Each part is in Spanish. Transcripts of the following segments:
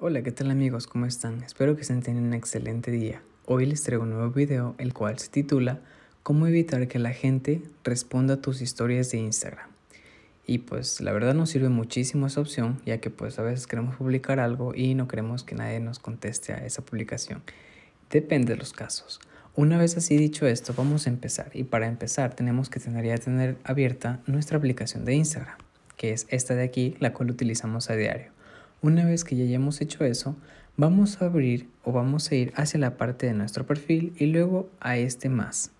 Hola, ¿qué tal amigos? ¿Cómo están? Espero que estén teniendo un excelente día. Hoy les traigo un nuevo video, el cual se titula ¿Cómo evitar que la gente responda a tus historias de Instagram? Y pues la verdad nos sirve muchísimo esa opción, ya que pues a veces queremos publicar algo y no queremos que nadie nos conteste a esa publicación. Depende de los casos. Una vez así dicho esto, vamos a empezar. Y para empezar tenemos que tener ya tener abierta nuestra aplicación de Instagram, que es esta de aquí, la cual utilizamos a diario. Una vez que ya hayamos hecho eso, vamos a abrir o vamos a ir hacia la parte de nuestro perfil y luego a este más.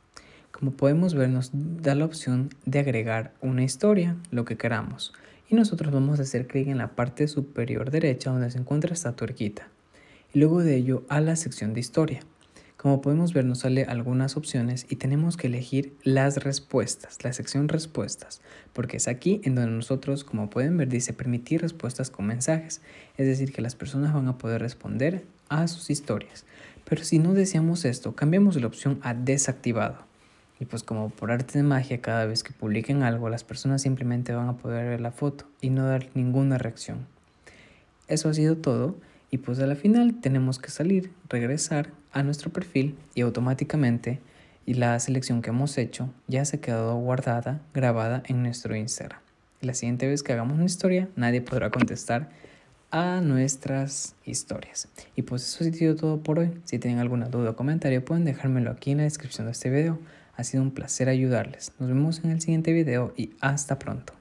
Como podemos ver, nos da la opción de agregar una historia, lo que queramos. Y nosotros vamos a hacer clic en la parte superior derecha donde se encuentra esta tuerquita. Y luego de ello a la sección de historia. Como podemos ver nos sale algunas opciones y tenemos que elegir las respuestas, la sección respuestas, porque es aquí en donde nosotros, como pueden ver, dice permitir respuestas con mensajes, es decir, que las personas van a poder responder a sus historias. Pero si no deseamos esto, cambiamos la opción a desactivado. Y pues como por arte de magia, cada vez que publiquen algo, las personas simplemente van a poder ver la foto y no dar ninguna reacción. Eso ha sido todo. Y pues a la final tenemos que salir, regresar a nuestro perfil y automáticamente y la selección que hemos hecho ya se ha quedado guardada, grabada en nuestro Instagram. La siguiente vez que hagamos una historia, nadie podrá contestar a nuestras historias. Y pues eso ha sido todo por hoy. Si tienen alguna duda o comentario, pueden dejármelo aquí en la descripción de este video. Ha sido un placer ayudarles. Nos vemos en el siguiente video y hasta pronto.